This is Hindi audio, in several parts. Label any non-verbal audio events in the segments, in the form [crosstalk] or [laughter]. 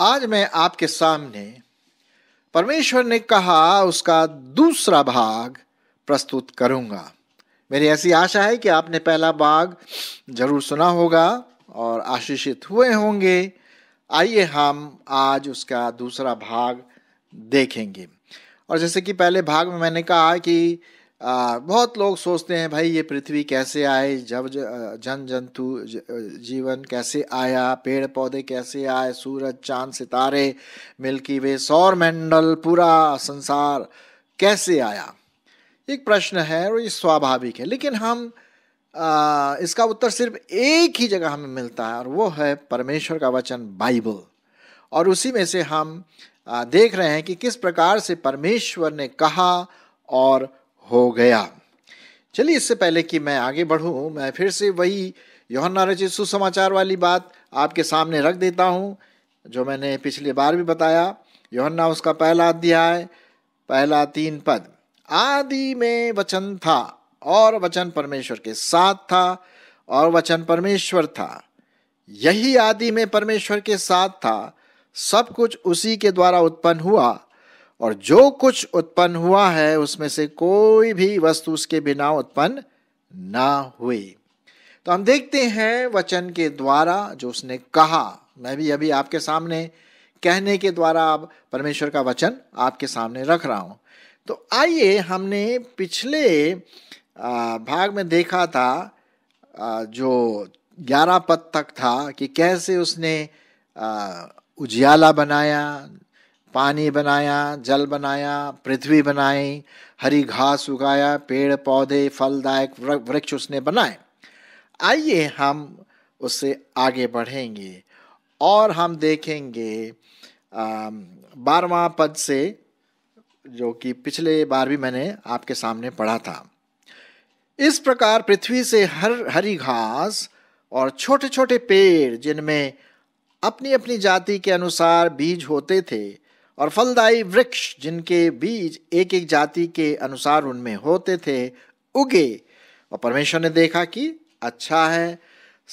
आज मैं आपके सामने परमेश्वर ने कहा उसका दूसरा भाग प्रस्तुत करूंगा मेरी ऐसी आशा है कि आपने पहला भाग जरूर सुना होगा और आशीषित हुए होंगे आइए हम आज उसका दूसरा भाग देखेंगे और जैसे कि पहले भाग में मैंने कहा कि आ, बहुत लोग सोचते हैं भाई ये पृथ्वी कैसे आई जब जन जंतु जीवन कैसे आया पेड़ पौधे कैसे आए सूरज चांद सितारे मिल्की वे सौर मंडल पूरा संसार कैसे आया एक प्रश्न है और ये स्वाभाविक है लेकिन हम आ, इसका उत्तर सिर्फ एक ही जगह हमें मिलता है और वो है परमेश्वर का वचन बाइबल और उसी में से हम आ, देख रहे हैं कि किस प्रकार से परमेश्वर ने कहा और हो गया चलिए इससे पहले कि मैं आगे बढ़ूं मैं फिर से वही योहन्ना रचित सुसमाचार वाली बात आपके सामने रख देता हूं जो मैंने पिछली बार भी बताया योहन्ना उसका पहला अध्याय पहला तीन पद आदि में वचन था और वचन परमेश्वर के साथ था और वचन परमेश्वर था यही आदि में परमेश्वर के साथ था सब कुछ उसी के द्वारा उत्पन्न हुआ और जो कुछ उत्पन्न हुआ है उसमें से कोई भी वस्तु उसके बिना उत्पन्न ना हुई तो हम देखते हैं वचन के द्वारा जो उसने कहा मैं भी अभी आपके सामने कहने के द्वारा अब परमेश्वर का वचन आपके सामने रख रहा हूं तो आइए हमने पिछले भाग में देखा था जो ग्यारह पद तक था कि कैसे उसने उजियाला बनाया पानी बनाया जल बनाया पृथ्वी बनाई हरी घास उगाया पेड़ पौधे फलदायक वृक्ष उसने बनाए आइए हम उससे आगे बढ़ेंगे और हम देखेंगे बारवा पद से जो कि पिछले बार भी मैंने आपके सामने पढ़ा था इस प्रकार पृथ्वी से हर हरी घास और छोटे छोटे पेड़ जिनमें अपनी अपनी जाति के अनुसार बीज होते थे और फलदायी वृक्ष जिनके बीज एक एक जाति के अनुसार उनमें होते थे उगे और परमेश्वर ने देखा कि अच्छा है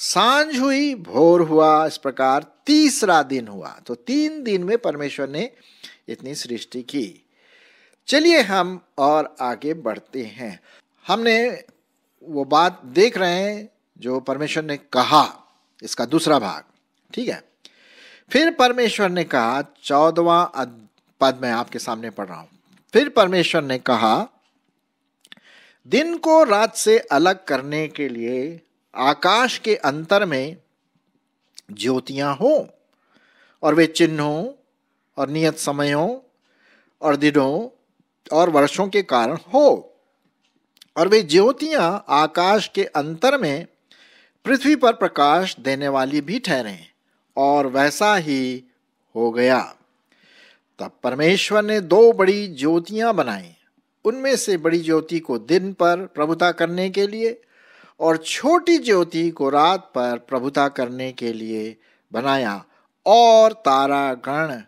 सांझ हुई भोर हुआ इस प्रकार तीसरा दिन हुआ तो तीन दिन में परमेश्वर ने इतनी सृष्टि की चलिए हम और आगे बढ़ते हैं हमने वो बात देख रहे हैं जो परमेश्वर ने कहा इसका दूसरा भाग ठीक है फिर परमेश्वर ने कहा चौदवा पद मैं आपके सामने पढ़ रहा हूं फिर परमेश्वर ने कहा दिन को रात से अलग करने के लिए आकाश के अंतर में ज्योतियां हो और वे चिन्हों और नियत समयों और दिनों और वर्षों के कारण हो और वे ज्योतियां आकाश के अंतर में पृथ्वी पर प्रकाश देने वाली भी ठहरे और वैसा ही हो गया तब परमेश्वर ने दो बड़ी ज्योतियां बनाई उनमें से बड़ी ज्योति को दिन पर प्रभुता करने के लिए और छोटी ज्योति को रात पर प्रभुता करने के लिए बनाया और तारा गण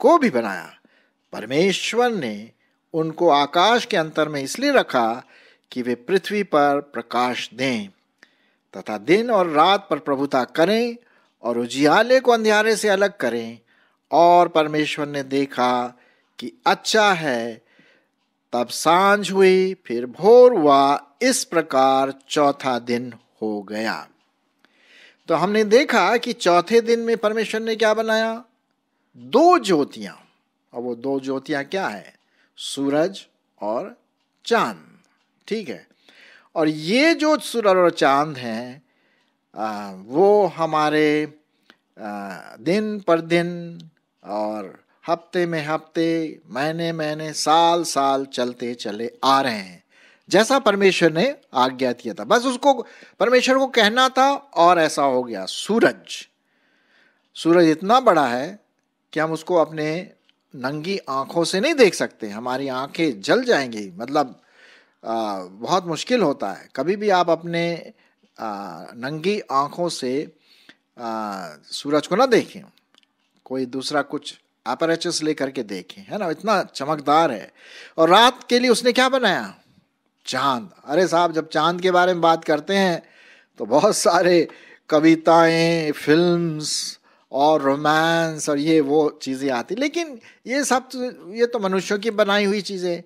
को भी बनाया परमेश्वर ने उनको आकाश के अंतर में इसलिए रखा कि वे पृथ्वी पर प्रकाश दें तथा दिन और रात पर प्रभुता करें और उजियाले को अंधेरे से अलग करें और परमेश्वर ने देखा कि अच्छा है तब सांझ हुई फिर भोर हुआ इस प्रकार चौथा दिन हो गया तो हमने देखा कि चौथे दिन में परमेश्वर ने क्या बनाया दो ज्योतियां और वो दो ज्योतियां क्या है सूरज और चांद ठीक है और ये जो सूरज और चांद हैं वो हमारे दिन पर दिन और हफ्ते में हफ्ते महीने महीने साल साल चलते चले आ रहे हैं जैसा परमेश्वर ने आज्ञा दिया था बस उसको परमेश्वर को कहना था और ऐसा हो गया सूरज सूरज इतना बड़ा है कि हम उसको अपने नंगी आँखों से नहीं देख सकते हमारी आँखें जल जाएंगी मतलब आ, बहुत मुश्किल होता है कभी भी आप अपने नंगी आँखों से सूरज को ना देखें कोई दूसरा कुछ अपरेचस लेकर के देखें है ना इतना चमकदार है और रात के लिए उसने क्या बनाया चांद अरे साहब जब चांद के बारे में बात करते हैं तो बहुत सारे कविताएं फिल्म्स और रोमांस और ये वो चीज़ें आती लेकिन ये सब तो, ये तो मनुष्यों की बनाई हुई चीज़ें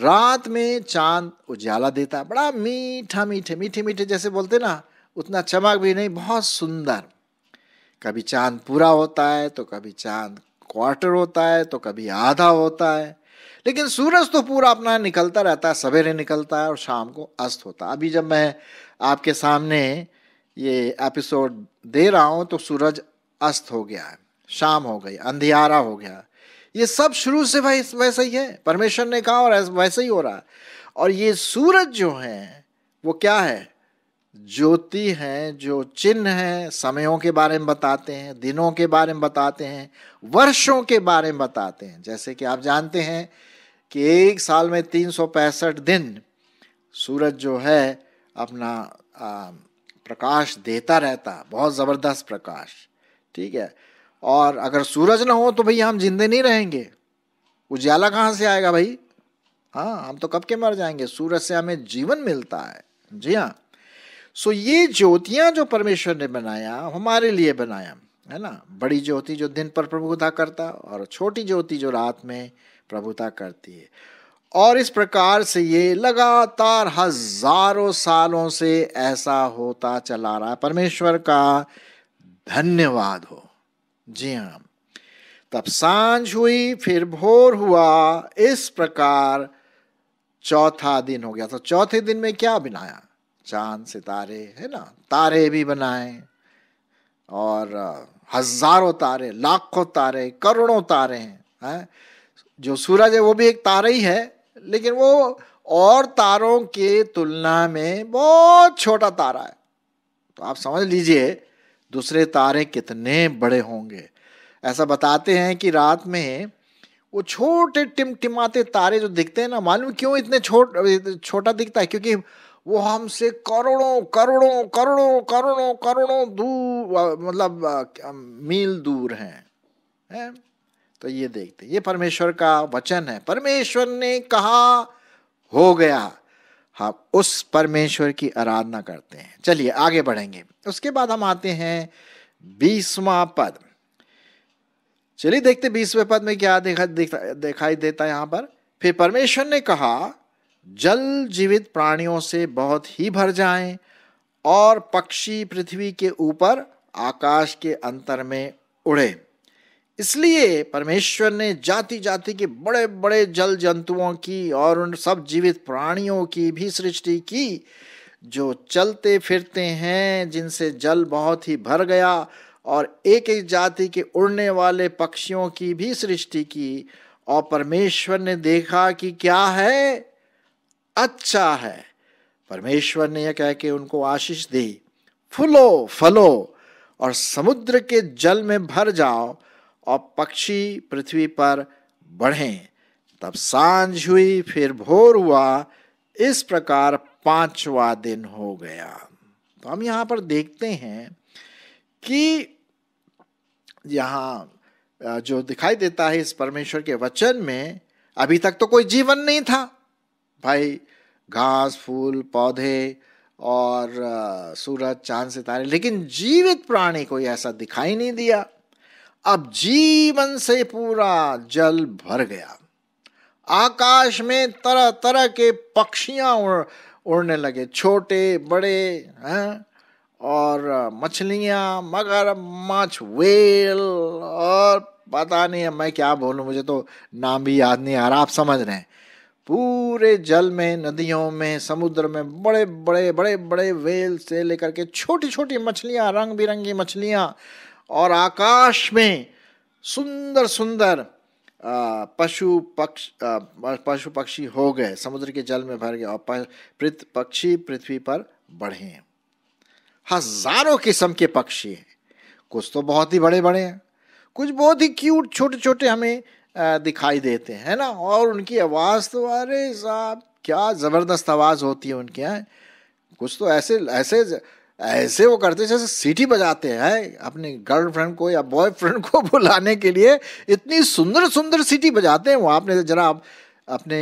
रात में चांद उजाला देता बड़ा मीठा मीठे मीठे मीठे जैसे बोलते ना उतना चमक भी नहीं बहुत सुंदर कभी चांद पूरा होता है तो कभी चांद क्वार्टर होता है तो कभी आधा होता है लेकिन सूरज तो पूरा अपना निकलता रहता है सवेरे निकलता है और शाम को अस्त होता है अभी जब मैं आपके सामने ये एपिसोड दे रहा हूँ तो सूरज अस्त हो गया है शाम हो गई अंधियारा हो गया ये सब शुरू से भाई वैसा ही है परमेश्वर ने कहा और वैसा ही हो रहा है और ये सूरज जो है वो क्या है ज्योति है जो चिन्ह है समयों के बारे में बताते हैं दिनों के बारे में बताते हैं वर्षों के बारे में बताते हैं जैसे कि आप जानते हैं कि एक साल में तीन दिन सूरज जो है अपना आ, प्रकाश देता रहता बहुत ज़बरदस्त प्रकाश ठीक है और अगर सूरज ना हो तो भैया हम जिंदे नहीं रहेंगे उजाला कहाँ से आएगा भाई हाँ हम तो कब के मर जाएंगे सूरज से हमें जीवन मिलता है जी हाँ सो ये ज्योतियाँ जो परमेश्वर ने बनाया हमारे लिए बनाया है ना बड़ी ज्योति जो दिन पर प्रभुता करता और छोटी ज्योति जो रात में प्रभुता करती है और इस प्रकार से ये लगातार हजारों सालों से ऐसा होता चला रहा है परमेश्वर का धन्यवाद हो जी हाँ तब सांझ हुई फिर भोर हुआ इस प्रकार चौथा दिन हो गया तो चौथे दिन में क्या बनाया चांद सितारे है ना तारे भी बनाए और हजारों तारे लाखों तारे करोड़ों तारे हैं है? जो सूरज है वो भी एक तारा ही है लेकिन वो और तारों के तुलना में बहुत छोटा तारा है तो आप समझ लीजिए दूसरे तारे कितने बड़े होंगे ऐसा बताते हैं कि रात में वो छोटे टिमटिमाते तारे जो दिखते हैं ना मालूम क्यों इतने छोट छोटा दिखता है क्योंकि वो हमसे करोड़ों करोड़ों करोड़ों करोड़ों करोड़ों दूर मतलब मील दूर हैं है? तो ये देखते ये परमेश्वर का वचन है परमेश्वर ने कहा हो गया हम हाँ, उस परमेश्वर की आराधना करते हैं चलिए आगे बढ़ेंगे उसके बाद हम आते हैं बीसवा पद चलिए देखते बीसवें पद में क्या देखा दिखाई देता है यहाँ पर फिर परमेश्वर ने कहा जल जीवित प्राणियों से बहुत ही भर जाएं और पक्षी पृथ्वी के ऊपर आकाश के अंतर में उड़े इसलिए परमेश्वर ने जाति जाति के बड़े बड़े जल जंतुओं की और उन सब जीवित प्राणियों की भी सृष्टि की जो चलते फिरते हैं जिनसे जल बहुत ही भर गया और एक एक जाति के उड़ने वाले पक्षियों की भी सृष्टि की और परमेश्वर ने देखा कि क्या है अच्छा है परमेश्वर ने यह कह के उनको आशीष दी फूलो फलो और समुद्र के जल में भर जाओ और पक्षी पृथ्वी पर बढ़ें तब सांझ हुई फिर भोर हुआ इस प्रकार पांचवा दिन हो गया तो हम यहाँ पर देखते हैं कि यहाँ जो दिखाई देता है इस परमेश्वर के वचन में अभी तक तो कोई जीवन नहीं था भाई घास फूल पौधे और सूरज चांद सितारे लेकिन जीवित प्राणी कोई ऐसा दिखाई नहीं दिया अब जीवन से पूरा जल भर गया आकाश में तरह तरह के पक्षियां उड़ उड़ने लगे छोटे बड़े हैं और मछलियां मगर मछ वेल और पता नहीं है मैं क्या बोलूं मुझे तो नाम भी याद नहीं आ रहा आप समझ रहे हैं पूरे जल में नदियों में समुद्र में बड़े बड़े बड़े बड़े वेल से लेकर के छोटी छोटी मछलियां रंग बिरंगी मछलियां और आकाश में सुंदर सुंदर पशु पक्ष पशु पक्षी हो गए समुद्र के जल में भर गए और पृथ पक्षी पृथ्वी पर बढ़े हैं हजारों किस्म के पक्षी हैं कुछ तो बहुत ही बड़े बड़े हैं कुछ बहुत ही क्यूट छोटे छोटे हमें दिखाई देते हैं ना और उनकी आवाज़ तो अरे साहब क्या ज़बरदस्त आवाज़ होती है उनके यहाँ कुछ तो ऐसे ऐसे ऐसे वो करते जैसे सीटी बजाते हैं अपने गर्लफ्रेंड को या बॉयफ्रेंड को [laughs] बुलाने के लिए इतनी सुंदर सुंदर सीटी बजाते हैं वो आपने जरा आप अपने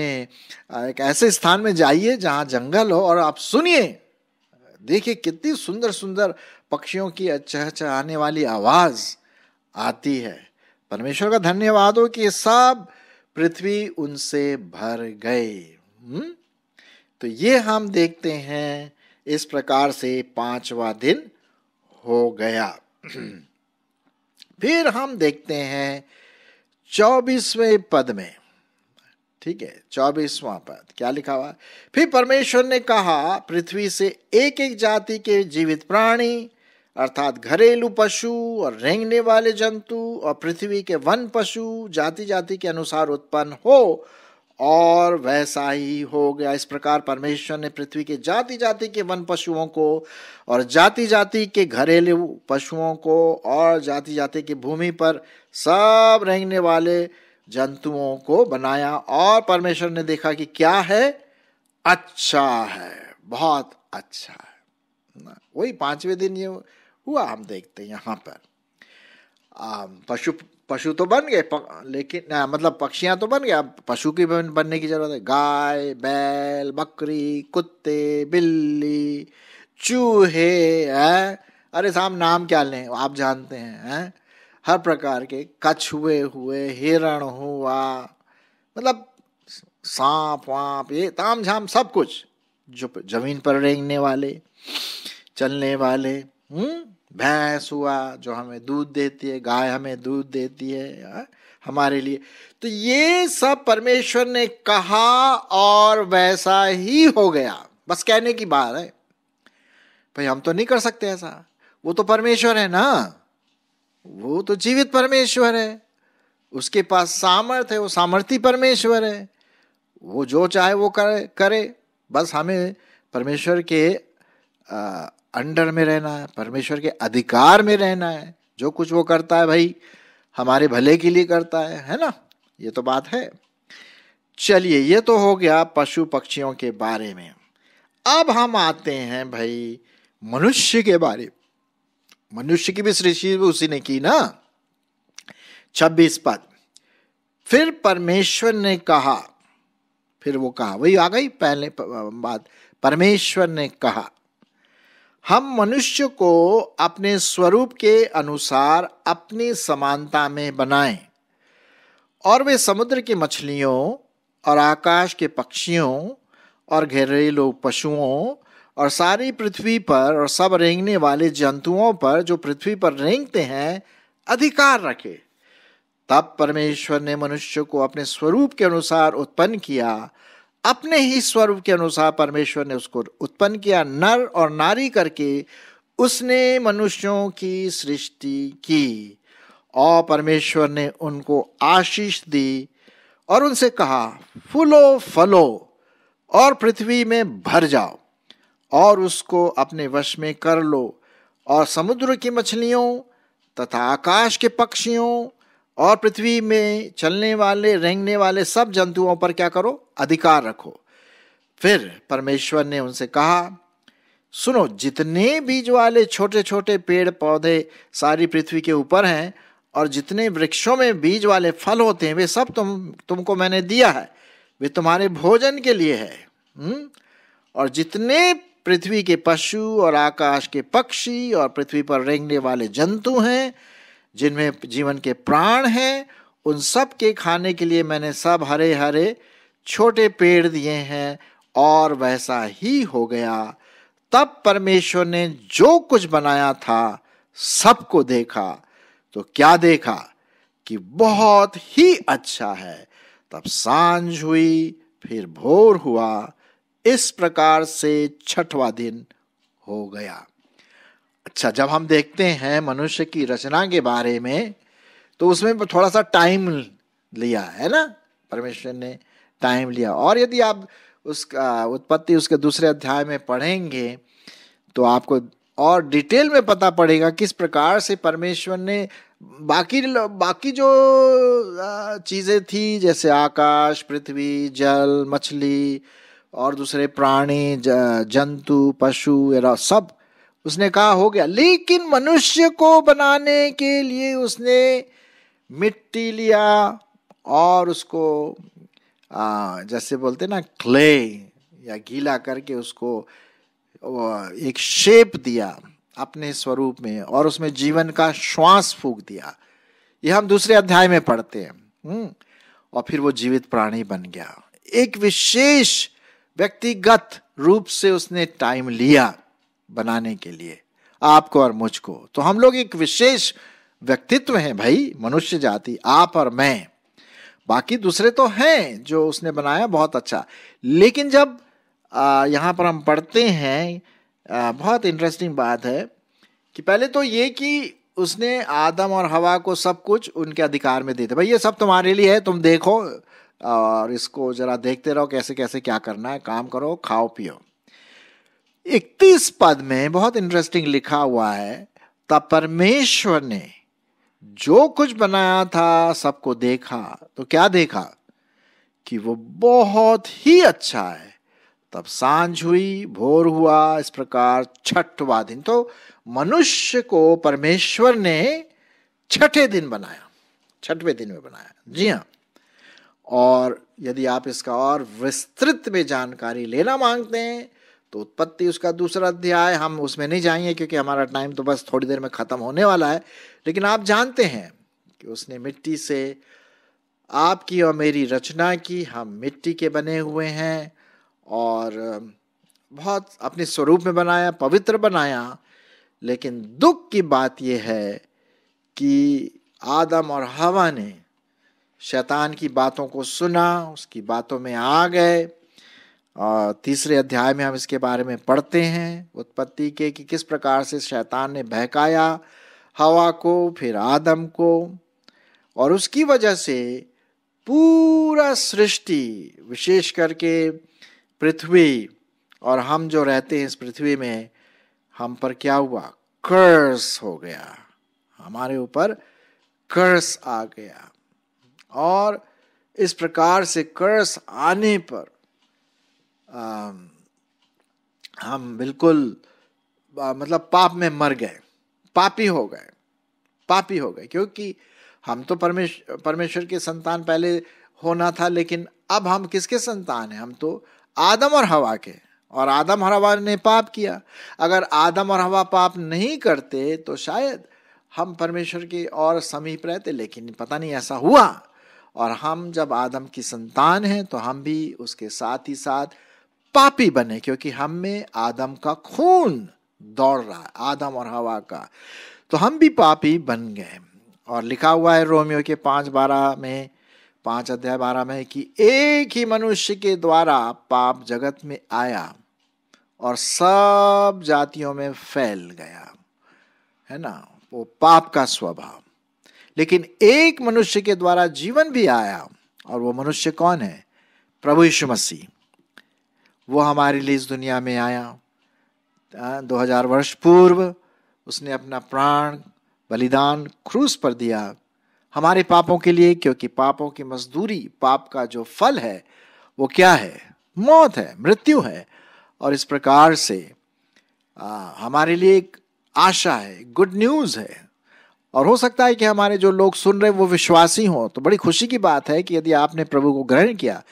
एक ऐसे स्थान में जाइए जहाँ जंगल हो और आप सुनिए देखिए कितनी सुंदर सुंदर पक्षियों की चहचहाने वाली आवाज़ आती है परमेश्वर का धन्यवाद हो कि ये सब पृथ्वी उनसे भर गए हुँ? हम्म? तो ये हम देखते हैं इस प्रकार से पांचवा दिन हो गया फिर हम देखते हैं चौबीसवें पद में ठीक है चौबीसवा पद क्या लिखा हुआ फिर परमेश्वर ने कहा पृथ्वी से एक एक जाति के जीवित प्राणी अर्थात घरेलू पशु और रेंगने वाले जंतु और पृथ्वी के वन पशु जाति जाति के अनुसार उत्पन्न हो और वैसा ही हो गया इस प्रकार परमेश्वर ने पृथ्वी के जाति जाति के वन पशुओं को और जाति जाति के घरेलू पशुओं को और जाति जाति की भूमि पर सब रहने वाले जंतुओं को बनाया और परमेश्वर ने देखा कि क्या है अच्छा है बहुत अच्छा है वही पांचवें दिन ये हुआ हम देखते हैं यहाँ पर पशु पशु तो बन गए लेकिन ना, मतलब पक्षियां तो बन गए अब पशु की बन, बनने की जरूरत है गाय बैल बकरी कुत्ते बिल्ली चूहे है अरे साहब नाम क्या लें आप जानते हैं है? हर प्रकार के कछुए हुए हिरण हुआ मतलब सांप वाप ये ताम झाम सब कुछ जो जमीन पर रेंगने वाले चलने वाले हम्म भैंस हुआ जो हमें दूध देती है गाय हमें दूध देती है हमारे लिए तो ये सब परमेश्वर ने कहा और वैसा ही हो गया बस कहने की बात है भाई हम तो नहीं कर सकते ऐसा वो तो परमेश्वर है ना वो तो जीवित परमेश्वर है उसके पास सामर्थ है वो सामर्थ्य परमेश्वर है वो जो चाहे वो करे करे बस हमें परमेश्वर के अंडर में रहना है परमेश्वर के अधिकार में रहना है जो कुछ वो करता है भाई हमारे भले के लिए करता है है ना ये तो बात है चलिए ये तो हो गया पशु पक्षियों के बारे में अब हम आते हैं भाई मनुष्य के बारे मनुष्य की भी सृष्टि उसी ने की ना छब्बीस पद फिर परमेश्वर ने कहा फिर वो कहा वही आ गई पहले बात परमेश्वर ने कहा हम मनुष्य को अपने स्वरूप के अनुसार अपनी समानता में बनाएं और वे समुद्र की मछलियों और आकाश के पक्षियों और घरेलू पशुओं और सारी पृथ्वी पर और सब रेंगने वाले जंतुओं पर जो पृथ्वी पर रेंगते हैं अधिकार रखे तब परमेश्वर ने मनुष्य को अपने स्वरूप के अनुसार उत्पन्न किया अपने ही स्वरूप के अनुसार परमेश्वर ने उसको उत्पन्न किया नर और नारी करके उसने मनुष्यों की सृष्टि की और परमेश्वर ने उनको आशीष दी और उनसे कहा फूलो फलो और पृथ्वी में भर जाओ और उसको अपने वश में कर लो और समुद्र की मछलियों तथा आकाश के पक्षियों और पृथ्वी में चलने वाले रेंगने वाले सब जंतुओं पर क्या करो अधिकार रखो फिर परमेश्वर ने उनसे कहा सुनो जितने बीज वाले छोटे छोटे पेड़ पौधे सारी पृथ्वी के ऊपर हैं और जितने वृक्षों में बीज वाले फल होते हैं वे सब तुम तुमको मैंने दिया है वे तुम्हारे भोजन के लिए है हुँ? और जितने पृथ्वी के पशु और आकाश के पक्षी और पृथ्वी पर रेंगने वाले जंतु हैं जिनमें जीवन के प्राण हैं उन सब के खाने के लिए मैंने सब हरे हरे छोटे पेड़ दिए हैं और वैसा ही हो गया तब परमेश्वर ने जो कुछ बनाया था सबको देखा तो क्या देखा कि बहुत ही अच्छा है तब सांझ हुई फिर भोर हुआ इस प्रकार से छठवा दिन हो गया अच्छा जब हम देखते हैं मनुष्य की रचना के बारे में तो उसमें थोड़ा सा टाइम लिया है ना परमेश्वर ने टाइम लिया और यदि आप उसका उत्पत्ति उसके दूसरे अध्याय में पढ़ेंगे तो आपको और डिटेल में पता पड़ेगा किस प्रकार से परमेश्वर ने बाकी बाकी जो चीज़ें थी जैसे आकाश पृथ्वी जल मछली और दूसरे प्राणी जंतु पशु सब उसने कहा हो गया लेकिन मनुष्य को बनाने के लिए उसने मिट्टी लिया और उसको आ, जैसे बोलते ना क्ले या गीला करके उसको एक शेप दिया अपने स्वरूप में और उसमें जीवन का श्वास फूक दिया ये हम दूसरे अध्याय में पढ़ते हैं हम्म। और फिर वो जीवित प्राणी बन गया एक विशेष व्यक्तिगत रूप से उसने टाइम लिया बनाने के लिए आपको और मुझको तो हम लोग एक विशेष व्यक्तित्व हैं भाई मनुष्य जाति आप और मैं बाकी दूसरे तो हैं जो उसने बनाया बहुत अच्छा लेकिन जब यहाँ पर हम पढ़ते हैं आ, बहुत इंटरेस्टिंग बात है कि पहले तो ये कि उसने आदम और हवा को सब कुछ उनके अधिकार में दे दिया भाई ये सब तुम्हारे लिए है तुम देखो और इसको ज़रा देखते रहो कैसे कैसे क्या करना है काम करो खाओ पियो इकतीस पद में बहुत इंटरेस्टिंग लिखा हुआ है तब परमेश्वर ने जो कुछ बनाया था सबको देखा तो क्या देखा कि वो बहुत ही अच्छा है तब सांझ हुई भोर हुआ इस प्रकार छठवा दिन तो मनुष्य को परमेश्वर ने छठे दिन बनाया छठवें दिन में बनाया जी हाँ और यदि आप इसका और विस्तृत में जानकारी लेना मांगते हैं तो उत्पत्ति उसका दूसरा अध्याय हम उसमें नहीं जाएंगे क्योंकि हमारा टाइम तो बस थोड़ी देर में ख़त्म होने वाला है लेकिन आप जानते हैं कि उसने मिट्टी से आपकी और मेरी रचना की हम मिट्टी के बने हुए हैं और बहुत अपने स्वरूप में बनाया पवित्र बनाया लेकिन दुख की बात यह है कि आदम और हवा ने शैतान की बातों को सुना उसकी बातों में आ गए और तीसरे अध्याय में हम इसके बारे में पढ़ते हैं उत्पत्ति के कि किस प्रकार से शैतान ने बहकाया हवा को फिर आदम को और उसकी वजह से पूरा सृष्टि विशेष करके पृथ्वी और हम जो रहते हैं इस पृथ्वी में हम पर क्या हुआ कर्स हो गया हमारे ऊपर कर्स आ गया और इस प्रकार से कर्स आने पर Um, हम बिल्कुल मतलब पाप में मर गए पापी हो गए पापी हो गए क्योंकि हम तो परमेश्वर परमेश्वर के संतान पहले होना था लेकिन अब हम किसके संतान हैं हम तो आदम और हवा के और आदम और हवा ने पाप किया अगर आदम और हवा पाप नहीं करते तो शायद हम परमेश्वर के और समीप रहते लेकिन पता नहीं ऐसा हुआ और हम जब आदम की संतान हैं तो हम भी उसके साथ ही साथ पापी बने क्योंकि हम में आदम का खून दौड़ रहा है आदम और हवा का तो हम भी पापी बन गए और लिखा हुआ है रोमियो के पांच बारह में पांच अध्याय बारह में कि एक ही मनुष्य के द्वारा पाप जगत में आया और सब जातियों में फैल गया है ना वो पाप का स्वभाव लेकिन एक मनुष्य के द्वारा जीवन भी आया और वो मनुष्य कौन है प्रभु यीशु मसीह वो हमारे लिए इस दुनिया में आया दो हजार वर्ष पूर्व उसने अपना प्राण बलिदान क्रूस पर दिया हमारे पापों के लिए क्योंकि पापों की मजदूरी पाप का जो फल है वो क्या है मौत है मृत्यु है और इस प्रकार से आ, हमारे लिए एक आशा है गुड न्यूज़ है और हो सकता है कि हमारे जो लोग सुन रहे वो विश्वासी हों तो बड़ी खुशी की बात है कि यदि आपने प्रभु को ग्रहण किया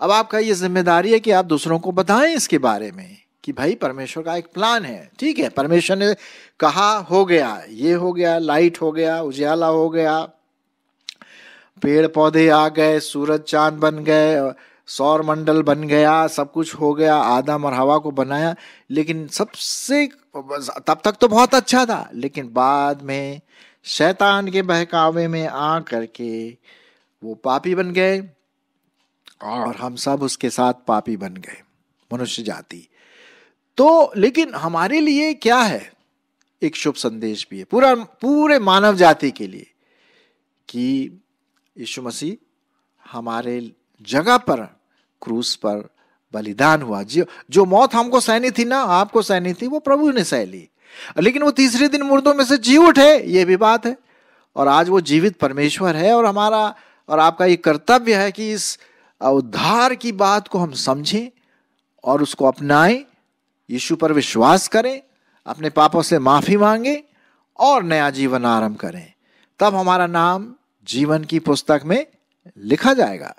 अब आपका ये जिम्मेदारी है कि आप दूसरों को बताएं इसके बारे में कि भाई परमेश्वर का एक प्लान है ठीक है परमेश्वर ने कहा हो गया ये हो गया लाइट हो गया उजाला हो गया पेड़ पौधे आ गए सूरज चांद बन गए सौर मंडल बन गया सब कुछ हो गया आदम और हवा को बनाया लेकिन सबसे तब तक तो बहुत अच्छा था लेकिन बाद में शैतान के बहकावे में आ करके वो पापी बन गए और हम सब उसके साथ पापी बन गए मनुष्य जाति तो लेकिन हमारे लिए क्या है एक शुभ संदेश भी है पूरा पूरे मानव जाति के लिए कि यीशु मसीह हमारे जगह पर क्रूस पर बलिदान हुआ जो जो मौत हमको सहनी थी ना आपको सहनी थी वो प्रभु ने सह ली लेकिन वो तीसरे दिन मुर्दों में से जी उठे ये भी बात है और आज वो जीवित परमेश्वर है और हमारा और आपका ये कर्तव्य है कि इस उद्धार की बात को हम समझें और उसको अपनाएं यीशु पर विश्वास करें अपने पापों से माफ़ी मांगें और नया जीवन आरंभ करें तब हमारा नाम जीवन की पुस्तक में लिखा जाएगा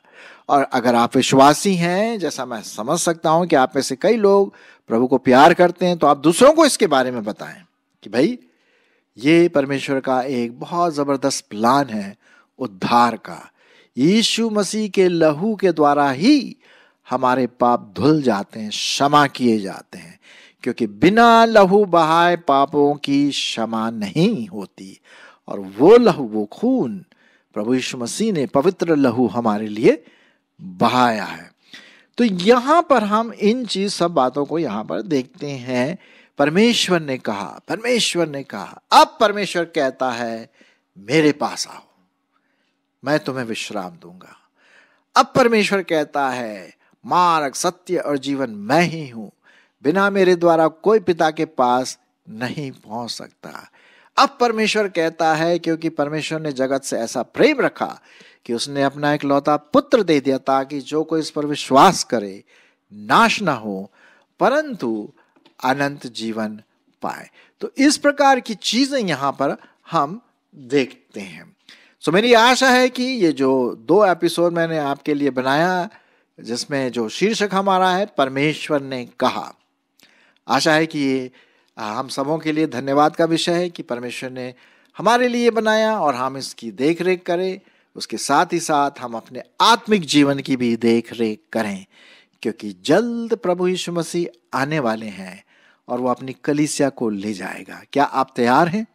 और अगर आप विश्वासी हैं जैसा मैं समझ सकता हूं कि आप में से कई लोग प्रभु को प्यार करते हैं तो आप दूसरों को इसके बारे में बताएं कि भाई ये परमेश्वर का एक बहुत ज़बरदस्त प्लान है उद्धार का यीशु मसीह के लहू के द्वारा ही हमारे पाप धुल जाते हैं क्षमा किए जाते हैं क्योंकि बिना लहू बहाए पापों की क्षमा नहीं होती और वो लहू वो खून प्रभु यीशु मसीह ने पवित्र लहू हमारे लिए बहाया है तो यहाँ पर हम इन चीज सब बातों को यहां पर देखते हैं परमेश्वर ने कहा परमेश्वर ने कहा अब परमेश्वर कहता है मेरे पास आओ मैं तुम्हें विश्राम दूंगा अब परमेश्वर कहता है मार्ग सत्य और जीवन मैं ही हूं बिना मेरे द्वारा कोई पिता के पास नहीं पहुंच सकता अब परमेश्वर कहता है क्योंकि परमेश्वर ने जगत से ऐसा प्रेम रखा कि उसने अपना एक लौता पुत्र दे दिया ताकि जो कोई इस पर विश्वास करे नाश ना हो परंतु अनंत जीवन पाए तो इस प्रकार की चीजें यहां पर हम देखते हैं सो मेरी आशा है कि ये जो दो एपिसोड मैंने आपके लिए बनाया जिसमें जो शीर्षक हमारा है परमेश्वर ने कहा आशा है कि ये हम सबों के लिए धन्यवाद का विषय है कि परमेश्वर ने हमारे लिए बनाया और हम इसकी देख रेख करें उसके साथ ही साथ हम अपने आत्मिक जीवन की भी देख रेख करें क्योंकि जल्द प्रभु यीशु मसीह आने वाले हैं और वो अपनी कलिसिया को ले जाएगा क्या आप तैयार हैं